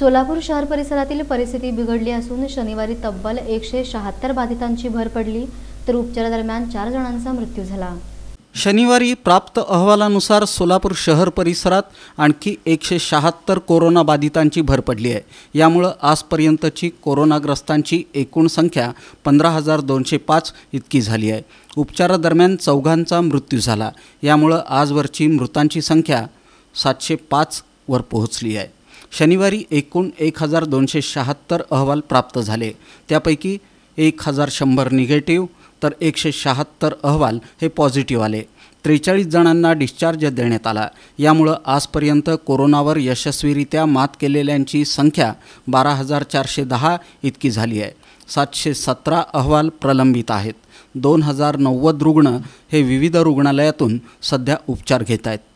सोलापूर शहर परिसरातील परिस्थिती बिघडली असून शनिवारी तब्बल एकशे शहात्तर बाधितांची भर पडली तर उपचारादरम्यान चार जणांचा मृत्यू झाला शनिवारी प्राप्त अहवालानुसार सोलापूर शहर परिसरात आणखी एकशे शहात्तर कोरोना बाधितांची भर पडली आहे यामुळं आजपर्यंतची कोरोनाग्रस्तांची एकूण संख्या पंधरा हजार दोनशे पाच इतकी झाली आहे उपचारादरम्यान चौघांचा मृत्यू झाला यामुळं आजवरची मृतांची संख्या सातशे पाचवर पोहोचली आहे शनिवारी एकूण एक हजार दोनशे शहात्तर अहवाल प्राप्त झाले त्यापैकी एक हजार शंभर निगेटिव्ह तर एकशे शहात्तर अहवाल हे पॉझिटिव्ह आले त्रेचाळीस जणांना डिस्चार्ज देण्यात आला यामुळं आजपर्यंत कोरोनावर यशस्वीरित्या मात केलेल्यांची संख्या बारा हजार चारशे दहा इतकी झाली आहे सातशे सतरा अहवाल प्रलंबित आहेत दोन हजार नव्वद रुग्ण हे विविध रुग्णालयातून सध्या उपचार घेत आहेत